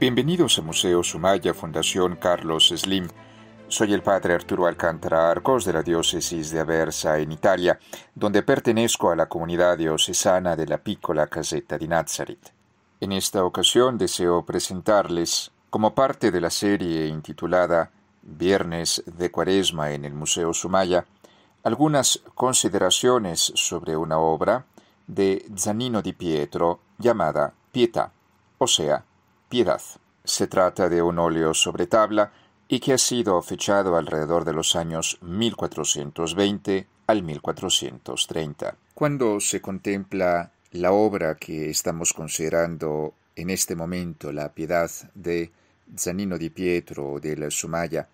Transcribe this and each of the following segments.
Bienvenidos a Museo Sumaya Fundación Carlos Slim. Soy el padre Arturo Alcántara Arcos de la diócesis de Aversa en Italia, donde pertenezco a la comunidad diocesana de la Piccola Caseta di Nazaret. En esta ocasión deseo presentarles, como parte de la serie intitulada Viernes de Cuaresma en el Museo Sumaya, algunas consideraciones sobre una obra de Zanino di Pietro llamada Pietà, o sea, Piedad. Se trata de un óleo sobre tabla y que ha sido fechado alrededor de los años 1420 al 1430. Cuando se contempla la obra que estamos considerando en este momento, la piedad de Zanino di Pietro de la Sumaya,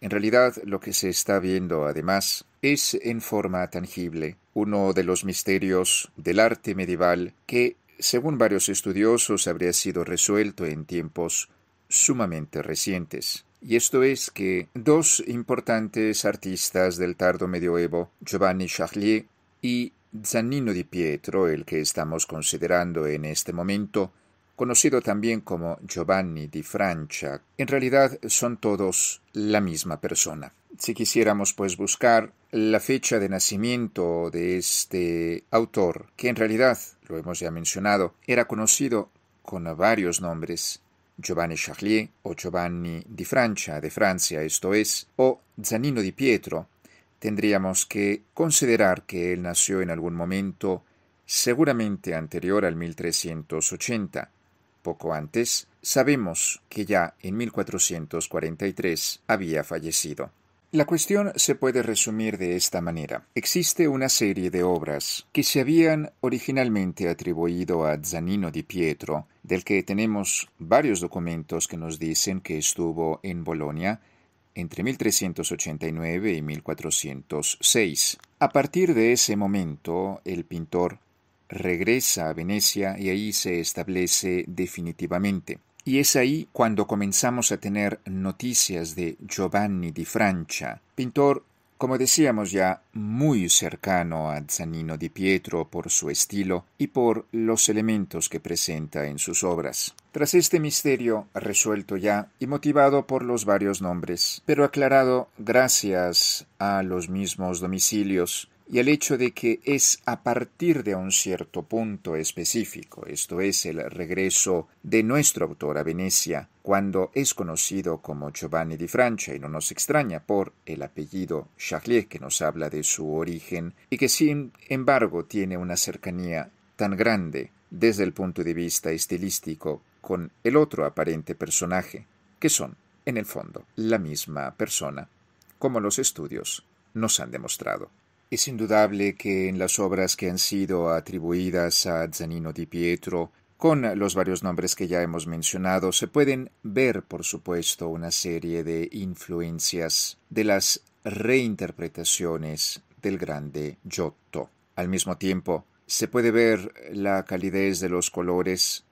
en realidad lo que se está viendo además es en forma tangible uno de los misterios del arte medieval que según varios estudiosos, habría sido resuelto en tiempos sumamente recientes. Y esto es que dos importantes artistas del tardo medioevo, Giovanni Charlier y Zannino di Pietro, el que estamos considerando en este momento, conocido también como Giovanni di Francia, en realidad son todos la misma persona. Si quisiéramos pues buscar la fecha de nacimiento de este autor, que en realidad lo hemos ya mencionado, era conocido con varios nombres, Giovanni Charlier o Giovanni di Francia, de Francia esto es, o Zanino di Pietro, tendríamos que considerar que él nació en algún momento seguramente anterior al 1380. Poco antes, sabemos que ya en 1443 había fallecido. La cuestión se puede resumir de esta manera. Existe una serie de obras que se habían originalmente atribuido a Zanino di Pietro, del que tenemos varios documentos que nos dicen que estuvo en Bolonia entre 1389 y 1406. A partir de ese momento, el pintor regresa a Venecia y ahí se establece definitivamente. Y es ahí cuando comenzamos a tener noticias de Giovanni di Francia, pintor, como decíamos ya, muy cercano a Zanino di Pietro por su estilo y por los elementos que presenta en sus obras. Tras este misterio, resuelto ya y motivado por los varios nombres, pero aclarado gracias a los mismos domicilios, y el hecho de que es a partir de un cierto punto específico, esto es el regreso de nuestro autor a Venecia, cuando es conocido como Giovanni di Francia y no nos extraña por el apellido Charlier que nos habla de su origen y que sin embargo tiene una cercanía tan grande desde el punto de vista estilístico con el otro aparente personaje, que son, en el fondo, la misma persona, como los estudios nos han demostrado. Es indudable que en las obras que han sido atribuidas a Zanino di Pietro, con los varios nombres que ya hemos mencionado, se pueden ver, por supuesto, una serie de influencias de las reinterpretaciones del grande Giotto. Al mismo tiempo, se puede ver la calidez de los colores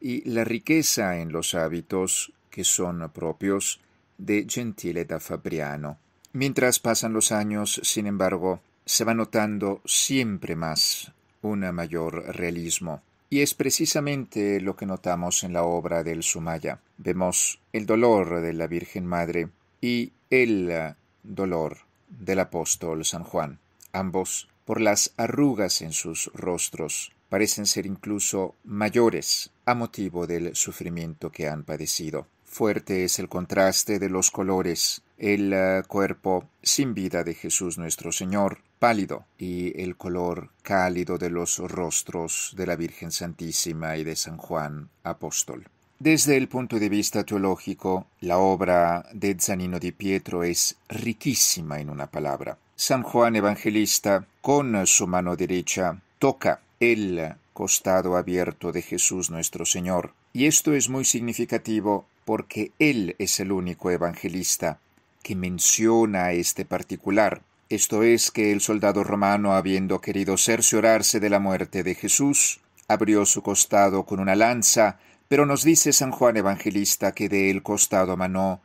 y la riqueza en los hábitos que son propios de Gentile da Fabriano. Mientras pasan los años, sin embargo, se va notando siempre más un mayor realismo. Y es precisamente lo que notamos en la obra del Sumaya. Vemos el dolor de la Virgen Madre y el dolor del apóstol San Juan. Ambos, por las arrugas en sus rostros, parecen ser incluso mayores a motivo del sufrimiento que han padecido. Fuerte es el contraste de los colores, el cuerpo sin vida de Jesús nuestro Señor, pálido y el color cálido de los rostros de la Virgen Santísima y de San Juan Apóstol. Desde el punto de vista teológico, la obra de Zanino di Pietro es riquísima en una palabra. San Juan Evangelista, con su mano derecha, toca el costado abierto de Jesús nuestro Señor. Y esto es muy significativo porque Él es el único evangelista que menciona este particular esto es que el soldado romano, habiendo querido cerciorarse de la muerte de Jesús, abrió su costado con una lanza, pero nos dice San Juan Evangelista que de el costado manó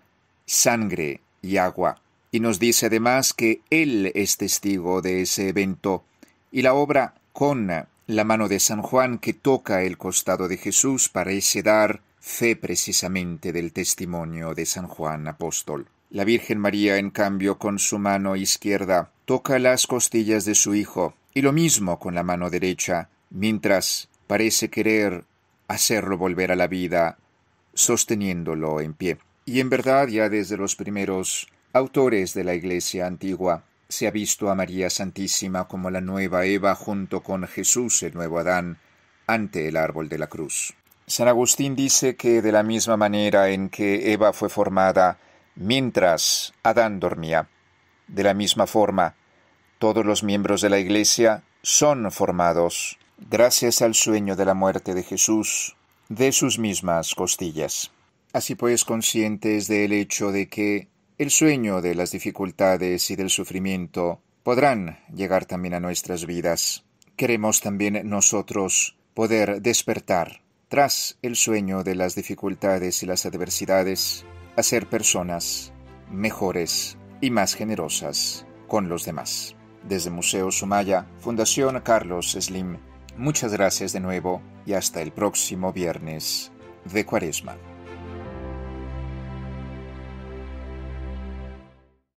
sangre y agua, y nos dice además que él es testigo de ese evento, y la obra con la mano de San Juan que toca el costado de Jesús parece dar fe precisamente del testimonio de San Juan apóstol. La Virgen María, en cambio, con su mano izquierda, toca las costillas de su Hijo, y lo mismo con la mano derecha, mientras parece querer hacerlo volver a la vida, sosteniéndolo en pie. Y en verdad, ya desde los primeros autores de la Iglesia antigua, se ha visto a María Santísima como la nueva Eva junto con Jesús, el nuevo Adán, ante el árbol de la cruz. San Agustín dice que de la misma manera en que Eva fue formada mientras Adán dormía. De la misma forma, todos los miembros de la Iglesia son formados, gracias al sueño de la muerte de Jesús, de sus mismas costillas. Así pues, conscientes del hecho de que el sueño de las dificultades y del sufrimiento podrán llegar también a nuestras vidas, queremos también nosotros poder despertar tras el sueño de las dificultades y las adversidades a ser personas mejores y más generosas con los demás. Desde Museo Sumaya, Fundación Carlos Slim, muchas gracias de nuevo y hasta el próximo viernes de Cuaresma.